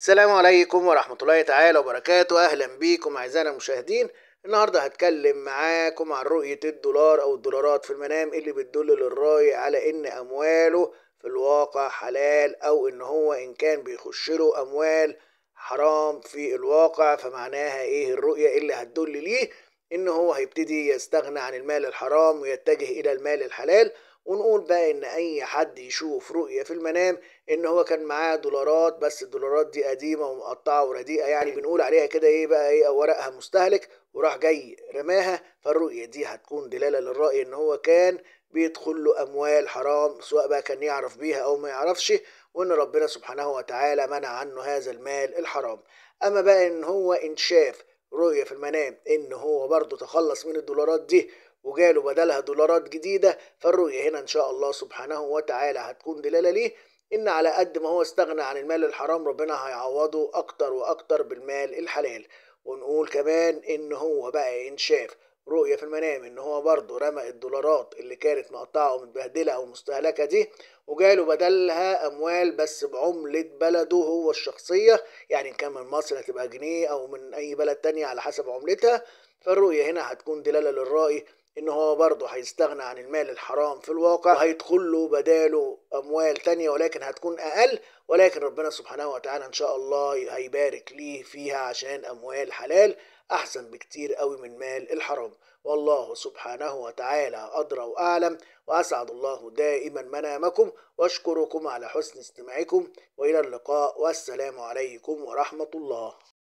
السلام عليكم ورحمة الله تعالى وبركاته أهلا بيكم أعزائنا المشاهدين النهاردة هتكلم معاكم عن رؤية الدولار أو الدولارات في المنام اللي بتدل للراي على إن أمواله في الواقع حلال أو إن هو إن كان بيخش له أموال حرام في الواقع فمعناها إيه الرؤية اللي هتدل ليه إن هو هيبتدي يستغنى عن المال الحرام ويتجه إلى المال الحلال ونقول بقى ان اي حد يشوف رؤية في المنام ان هو كان معاه دولارات بس الدولارات دي قديمة ومقطعة ورديئة يعني بنقول عليها كده ايه بقى ايه ورقها مستهلك وراح جاي رماها فالرؤية دي هتكون دلالة للرأي ان هو كان بيدخل له اموال حرام سواء بقى كان يعرف بيها او ما يعرفش وان ربنا سبحانه وتعالى منع عنه هذا المال الحرام اما بقى ان هو انشاف رؤية في المنام إن هو برضه تخلص من الدولارات دي وجاله بدلها دولارات جديدة فالرؤية هنا إن شاء الله سبحانه وتعالى هتكون دلالة ليه إن على قد ما هو استغنى عن المال الحرام ربنا هيعوضه أكتر وأكتر بالمال الحلال ونقول كمان إن هو بقى إن شاف رؤية في المنام إن هو برضه رمى الدولارات اللي كانت مقطعة ومتبهدلة أو مستهلكة دي وجاله بدلها أموال بس بعملة بلده هو الشخصية يعني إن كان من مصر هتبقى جنيه أو من أي بلد تانية على حسب عملتها فالرؤية هنا هتكون دلالة للرأي ان هو برضه هيستغنى عن المال الحرام في الواقع وهيدخل له بداله اموال تانية ولكن هتكون اقل ولكن ربنا سبحانه وتعالى ان شاء الله هيبارك ليه فيها عشان اموال حلال احسن بكتير قوي من مال الحرام والله سبحانه وتعالى ادرى واعلم واسعد الله دائما منامكم واشكركم على حسن استماعكم والى اللقاء والسلام عليكم ورحمه الله